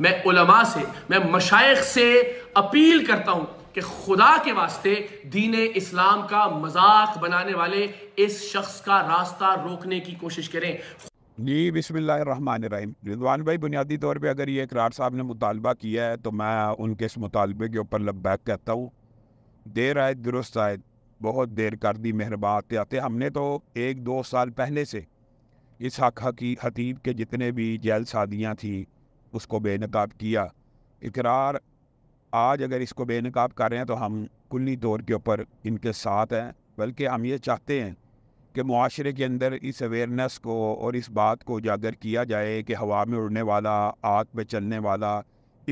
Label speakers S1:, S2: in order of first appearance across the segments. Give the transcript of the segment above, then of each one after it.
S1: मैं उलमा से मैं मशाइ से अपील करता हूँ कि खुदा के वास्ते दीन इस्लाम का मजाक बनाने वाले इस शख्स का रास्ता रोकने की कोशिश करें जी रही रिजवान भाई बुनियादी तौर पर अगर ये इकरार साहब ने मुतालबा किया है तो मैं उनके इस मुतालबे के ऊपर लबैक कहता हूँ देर आए दुरुस्त आए बहुत देर कर दी मेहरबा आते आते हमने तो एक दो साल पहले से इस हक हकी हतीब के जितने भी जैल शादियाँ थी उसको बेनकाब किया इकरार आज अगर इसको बेनकाब कर रहे हैं तो हम कुल्ली तौर के ऊपर इनके साथ हैं बल्कि हम ये चाहते हैं कि माशरे के अंदर इस अवेयरनेस को और इस बात को उजागर किया जाए कि हवा में उड़ने वाला आग पे चलने वाला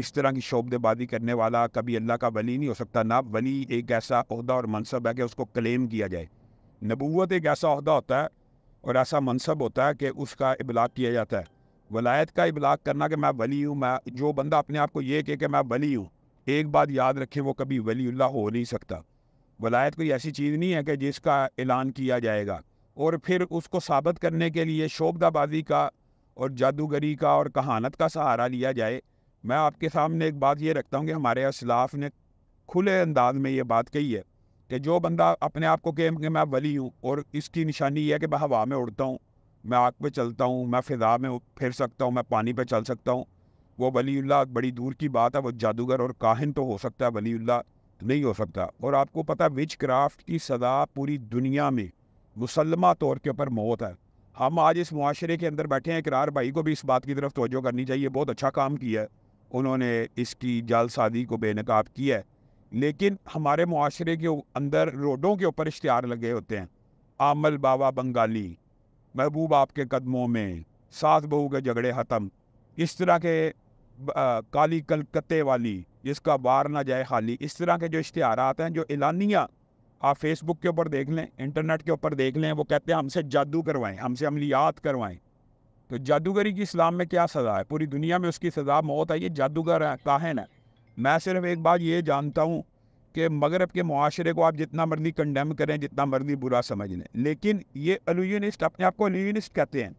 S1: इस तरह की शोबदेबाजी करने वाला कभी अल्लाह का वली नहीं हो सकता ना वली एक ऐसा अहदा और मनसब है कि उसको क्लेम किया जाए नबूत एक ऐसा अहदा होता है और ऐसा मनसब होता है कि उसका इबलाग किया जाता है वलायत का इबलाग करना कि मैं वली हूँ मैं जो बंदा अपने आप को ये कहे कि मैं वली हूँ एक बात याद रखे वो कभी वली हो नहीं सकता वलायत कोई ऐसी चीज़ नहीं है कि जिसका ऐलान किया जाएगा और फिर उसको साबित करने के लिए शोबदाबाजी का और जादूगरी का और कहानत का सहारा लिया जाए मैं आपके सामने एक बात ये रखता हूँ कि हमारे असलाफ ने खुले अंदाज में ये बात कही है कि जो बंदा अपने आप को कह मैं वली हूँ और इसकी निशानी यह है कि मैं हवा में उड़ता हूँ मैं आग पे चलता हूँ मैं फिजा में फिर सकता हूँ मैं पानी पे चल सकता हूँ वो वलील्ला बड़ी दूर की बात है वो जादूगर और काहिन तो हो सकता है वलील्ला तो नहीं हो सकता और आपको पता है विच क्राफ्ट की सज़ा पूरी दुनिया में मुसलमा तौर के ऊपर मौत है हम आज इस माशरे के अंदर बैठे हैं इकरार भाई को भी इस बात की तरफ तोजो करनी चाहिए बहुत अच्छा काम किया है उन्होंने इसकी जालसाजी को बेनकाब किया है लेकिन हमारे माशरे के अंदर रोडों के ऊपर इश्तहार लगे होते हैं आमल बाबा बंगाली महबूब आपके कदमों में सास बहू के झगड़े हतम इस तरह के आ, काली कलकत्ते वाली जिसका बार ना जाए खाली इस तरह के जो इश्तहारात हैं जो एलानिया आप फेसबुक के ऊपर देख लें इंटरनेट के ऊपर देख लें वो कहते हैं हमसे जादू करवाएं हमसे अमलियात करवाएं तो जादूगरी की इस्लाम में क्या सज़ा है पूरी दुनिया में उसकी सज़ा मौत है ये जादूगर है काहन है मैं सिर्फ एक बात ये जानता हूँ कि मगरब के माशरे को आप जितना मर्जी कंडेम करें जितना मर्जी बुरा समझ लें लेकिन ये अलूनिस्ट अपने आप को अलूनिस्ट कहते हैं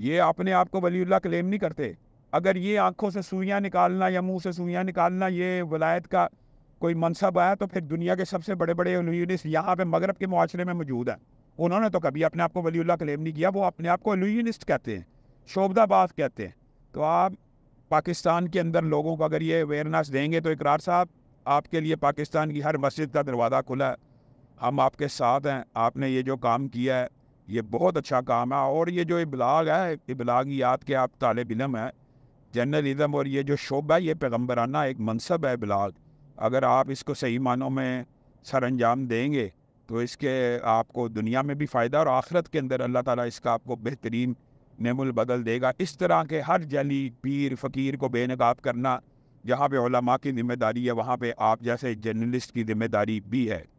S1: ये अपने आप को वलील्ला क्लेम नहीं करते अगर ये आँखों से सुइयाँ निकालना या मुँह से सुइयाँ निकालना ये वलायत का कोई मनसब आया तो फिर दुनिया के सबसे बड़े बड़े अलूनिस्ट यहाँ पर मगरब के माशरे में मौजूद हैं उन्होंने तो कभी अपने आप को वलील्ला क्लेम नहीं किया वो अपने आप को अलूनिस्ट कहते हैं शोभदाबाद कहते हैं तो आप पाकिस्तान के अंदर लोगों को अगर ये अवेयरनेस देंगे तो इकरार साहब आपके लिए पाकिस्तान की हर मस्जिद का दरवाज़ा खुला है हम आपके साथ हैं आपने ये जो काम किया है ये बहुत अच्छा काम है और ये जो इबलाग है इबलागियात के आप तालब इलम हैं जर्नलिज़म और ये जो शोबा है ये पैगम्बराना एक मनसब है इबलाग अगर आप इसको सही मानों में सर अंजाम देंगे तो इसके आपको दुनिया में भी फ़ायदा और आखरत के अंदर अल्लाह ताला इसका आपको बेहतरीन नमुल बदल देगा इस तरह के हर जली पीर फ़कीर को बेनकाब करना जहाँ पे ओलमा की जिम्मेदारी है वहाँ पे आप जैसे जर्नलिस्ट की जिम्मेदारी भी है